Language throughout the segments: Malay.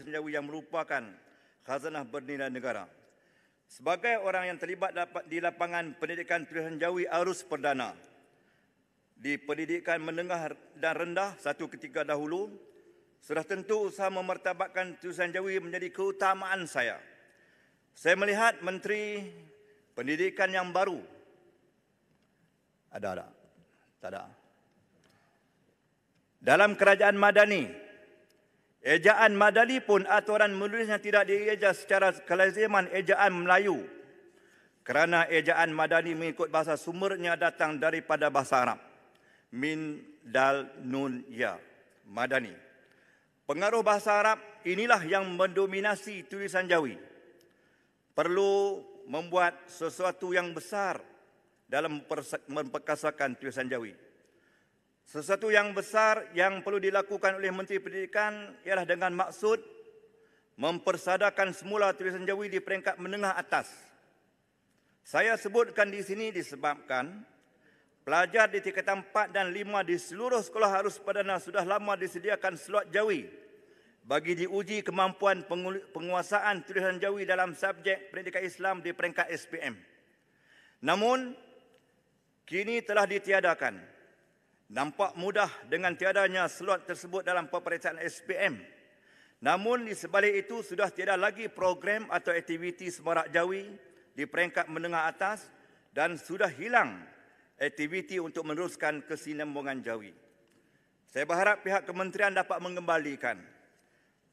Senjawi yang merupakan khazanah bernilai negara. Sebagai orang yang terlibat di lapangan pendidikan Tulis Senjawi arus perdana di pendidikan menengah dan rendah satu ketika dahulu, sudah tentu usaha memertabatkan tulisan jawi menjadi keutamaan saya. Saya melihat Menteri Pendidikan yang baru. Ada ada. Tak ada. Dalam kerajaan Madani, Ejaan Madali pun aturan menulisnya tidak dieja secara kelaziman ejaan Melayu. Kerana ejaan Madani mengikut bahasa sumbernya datang daripada bahasa Arab. Min dal nun ya Madani. Pengaruh bahasa Arab inilah yang mendominasi tulisan Jawi. Perlu membuat sesuatu yang besar dalam memperkasakan tulisan Jawi. Sesuatu yang besar yang perlu dilakukan oleh Menteri Pendidikan ialah dengan maksud mempersadarkan semula tulisan jawi di peringkat menengah atas. Saya sebutkan di sini disebabkan pelajar di tingkat 4 dan 5 di seluruh sekolah harus perdana sudah lama disediakan slot jawi bagi diuji kemampuan penguasaan tulisan jawi dalam subjek pendidikan Islam di peringkat SPM. Namun, kini telah ditiadakan nampak mudah dengan tiadanya slot tersebut dalam peperiksaan SPM. Namun di sebalik itu sudah tiada lagi program atau aktiviti semarak jawi di peringkat menengah atas dan sudah hilang aktiviti untuk meneruskan kesinambungan jawi. Saya berharap pihak kementerian dapat mengembalikan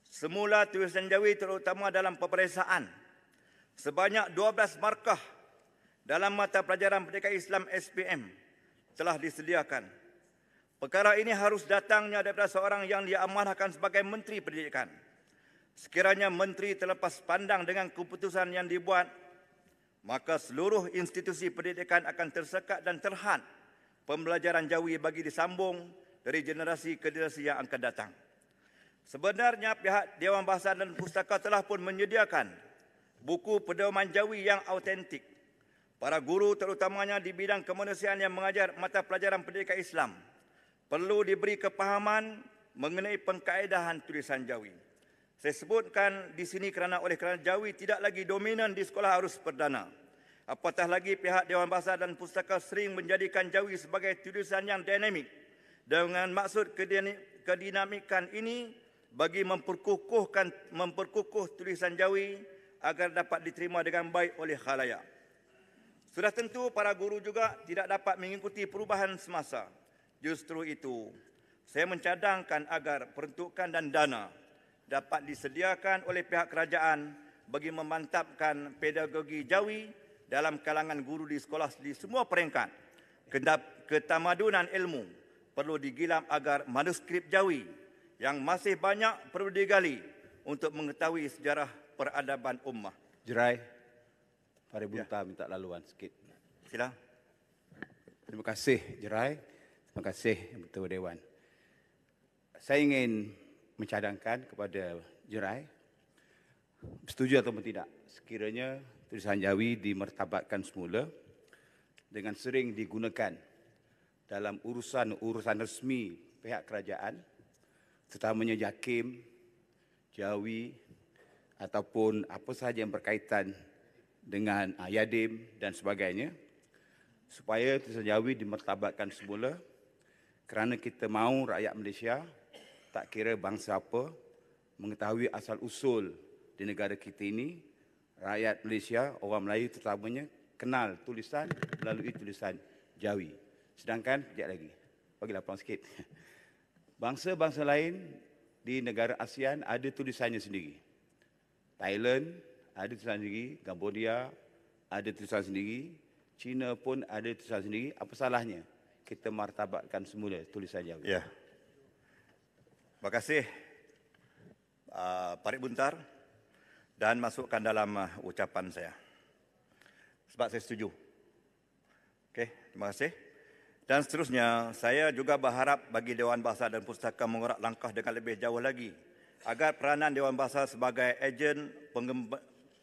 semula tulisan jawi terutama dalam peperiksaan sebanyak 12 markah dalam mata pelajaran pendidikan Islam SPM telah disediakan. Perkara ini harus datangnya daripada seorang yang diamanahkan sebagai Menteri Pendidikan. Sekiranya Menteri terlepas pandang dengan keputusan yang dibuat, maka seluruh institusi pendidikan akan tersekat dan terhad pembelajaran jawi bagi disambung dari generasi ke generasi yang akan datang. Sebenarnya pihak Dewan Bahasa dan Pustaka telah pun menyediakan buku pedoman jawi yang autentik. Para guru terutamanya di bidang kemanusiaan yang mengajar mata pelajaran pendidikan Islam – perlu diberi kepahaman mengenai pengkaedahan tulisan Jawi. Saya sebutkan di sini kerana oleh kerana Jawi tidak lagi dominan di sekolah arus perdana. Apatah lagi pihak Dewan Bahasa dan Pustaka sering menjadikan Jawi sebagai tulisan yang dinamik. Dengan maksud kedinamikan ini bagi memperkukuhkan memperkukuh tulisan Jawi agar dapat diterima dengan baik oleh khalayak. Sudah tentu para guru juga tidak dapat mengikuti perubahan semasa. Justru itu, saya mencadangkan agar peruntukan dan dana dapat disediakan oleh pihak kerajaan bagi memantapkan pedagogi jawi dalam kalangan guru di sekolah di semua peringkat. Ketamadunan ilmu perlu digilam agar manuskrip jawi yang masih banyak perlu digali untuk mengetahui sejarah peradaban ummah. Jerai, Faribunta ya. minta laluan sikit. Sila. Terima kasih, Jerai. Terima kasih Ketua Dewan. Saya ingin mencadangkan kepada jurai setuju atau tidak sekiranya tulisan Jawi dimertabatkan semula dengan sering digunakan dalam urusan-urusan resmi pihak kerajaan terutamanya Jakim, Jawi ataupun apa sahaja yang berkaitan dengan Yadim dan sebagainya supaya tulisan Jawi dimertabatkan semula kerana kita mahu rakyat Malaysia tak kira bangsa apa mengetahui asal usul di negara kita ini rakyat Malaysia orang Melayu terutamanya kenal tulisan melalui tulisan Jawi sedangkan sekejap lagi bagi lapang sikit bangsa-bangsa lain di negara ASEAN ada tulisannya sendiri Thailand ada tulisan sendiri Cambodia ada tulisan sendiri China pun ada tulisan sendiri apa salahnya kita martabatkan semula tulis saja. Ya. Terima kasih uh, Parit Buntar dan masukkan dalam uh, ucapan saya. Sebab saya setuju. Okey, terima kasih. Dan seterusnya, saya juga berharap bagi Dewan Bahasa dan Pustaka mengorak langkah dengan lebih jauh lagi agar peranan Dewan Bahasa sebagai ejen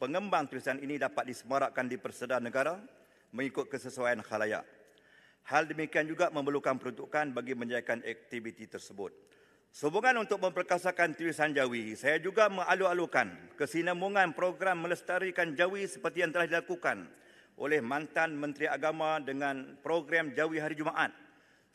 pengembang, tulisan ini dapat disemarakkan di Persada Negara mengikut kesesuaian khalayak. Hal demikian juga memerlukan peruntukan bagi menjayakan aktiviti tersebut. Sehubungan untuk memperkasakan tulisan Jawi, saya juga mengalu-alukan kesinambungan program melestarikan Jawi seperti yang telah dilakukan oleh mantan Menteri Agama dengan program Jawi Hari Jumaat.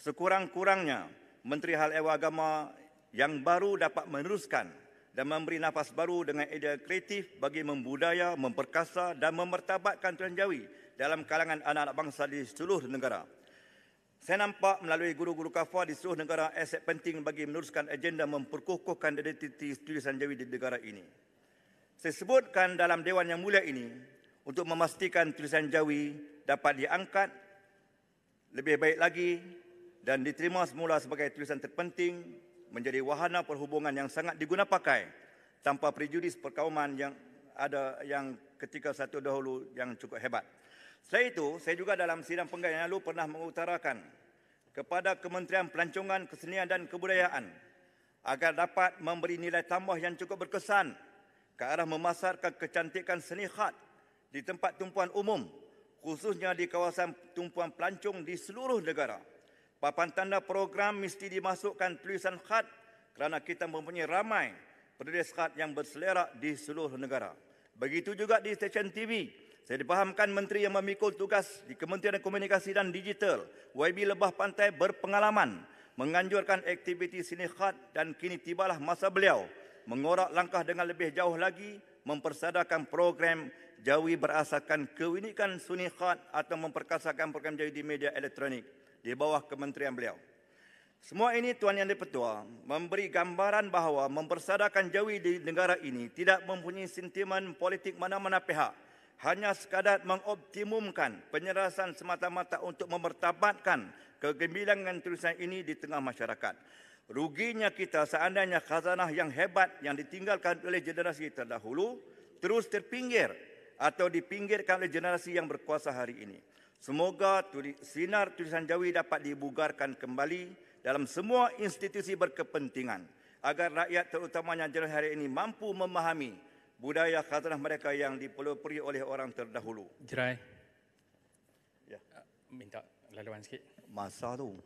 Sekurang-kurangnya, Menteri Hal Ewa Agama yang baru dapat meneruskan dan memberi nafas baru dengan idea kreatif bagi membudaya, memperkasa dan memertabatkan tulisan Jawi dalam kalangan anak-anak bangsa di seluruh negara. Saya nampak melalui guru-guru kafar di seluruh negara aset penting bagi meneruskan agenda memperkukuhkan identiti tulisan Jawi di negara ini. Saya sebutkan dalam Dewan yang mulia ini untuk memastikan tulisan Jawi dapat diangkat lebih baik lagi dan diterima semula sebagai tulisan terpenting menjadi wahana perhubungan yang sangat diguna pakai tanpa prejudis perkawaman yang ada yang ketika satu dahulu yang cukup hebat. Selain itu, saya juga dalam sidang penggal yang lalu pernah mengutarakan kepada Kementerian Pelancongan Kesenian dan Kebudayaan agar dapat memberi nilai tambah yang cukup berkesan ke arah memasarkan kecantikan seni khat di tempat tumpuan umum khususnya di kawasan tumpuan pelancong di seluruh negara. Papan tanda program mesti dimasukkan tulisan khat kerana kita mempunyai ramai penulis khat yang berselerak di seluruh negara. Begitu juga di stesen TV saya dipahamkan menteri yang memikul tugas di Kementerian Komunikasi dan Digital, YB Lebah Pantai berpengalaman menganjurkan aktiviti sinihat dan kini tibalah masa beliau mengorak langkah dengan lebih jauh lagi mempersadakan program Jawi berasaskan keunikan Sunni Khat atau memperkasakan program Jawi di media elektronik di bawah kementerian beliau. Semua ini Tuan Yang Dipertua memberi gambaran bahawa mempersadakan Jawi di negara ini tidak mempunyai sentimen politik mana-mana pihak hanya sekadar mengoptimumkan penyerasan semata-mata untuk memertabatkan kegemilangan tulisan ini di tengah masyarakat. Ruginya kita seandainya khazanah yang hebat yang ditinggalkan oleh generasi terdahulu terus terpinggir atau dipinggirkan oleh generasi yang berkuasa hari ini. Semoga sinar tulisan Jawi dapat dibugarkan kembali dalam semua institusi berkepentingan agar rakyat terutamanya generasi hari ini mampu memahami budaya khazanah mereka yang dipeloperi oleh orang terdahulu. Jerai. Ya. Ah, minta laluan sikit. Masa tu.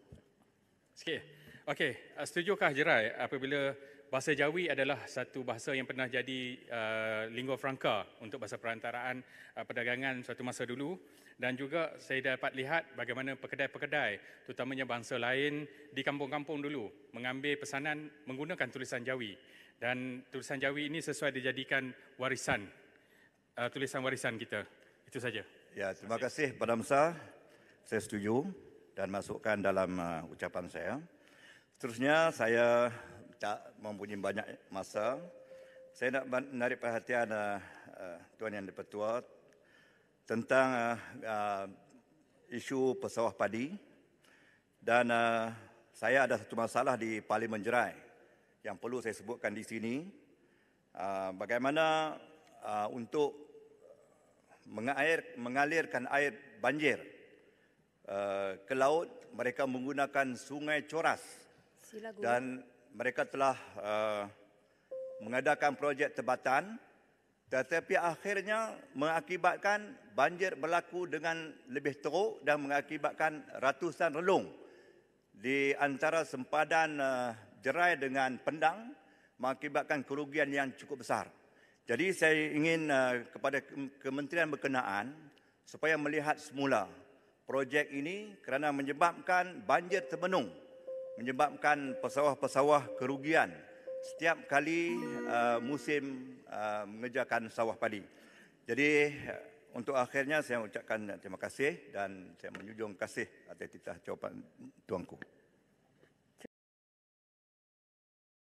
Sikit. Okey, ah, setujukah Jerai apabila bahasa Jawi adalah satu bahasa yang pernah jadi uh, lingua franca untuk bahasa perantaraan uh, perdagangan suatu masa dulu dan juga saya dapat lihat bagaimana pekedai-pekedai terutamanya bangsa lain di kampung-kampung dulu mengambil pesanan menggunakan tulisan Jawi. Dan tulisan Jawi ini sesuai dijadikan warisan, uh, tulisan warisan kita. Itu saja. Ya, terima kasih Pak Damsa. Saya setuju dan masukkan dalam uh, ucapan saya. Seterusnya, saya tak mempunyai banyak masa. Saya nak menarik perhatian uh, uh, Tuan Yang Dipertua tentang uh, uh, isu pesawah padi. Dan uh, saya ada satu masalah di Parlimen Jerai yang perlu saya sebutkan di sini ah, bagaimana ah, untuk mengair, mengalirkan air banjir ah, ke laut mereka menggunakan sungai coras dan mereka telah mengadakan projek tebatan tetapi akhirnya mengakibatkan banjir berlaku dengan lebih teruk dan mengakibatkan ratusan relung di antara sempadan uh, jerai dengan pendang mengakibatkan kerugian yang cukup besar. Jadi saya ingin eh, kepada kementerian berkenaan supaya melihat semula projek ini kerana menyebabkan banjir termenung, menyebabkan pesawah-pesawah kerugian setiap kali eh, musim uh, mengejarkan sawah padi. Jadi untuk akhirnya saya ucapkan terima kasih dan saya menyujung kasih atas titah jawapan tuanku.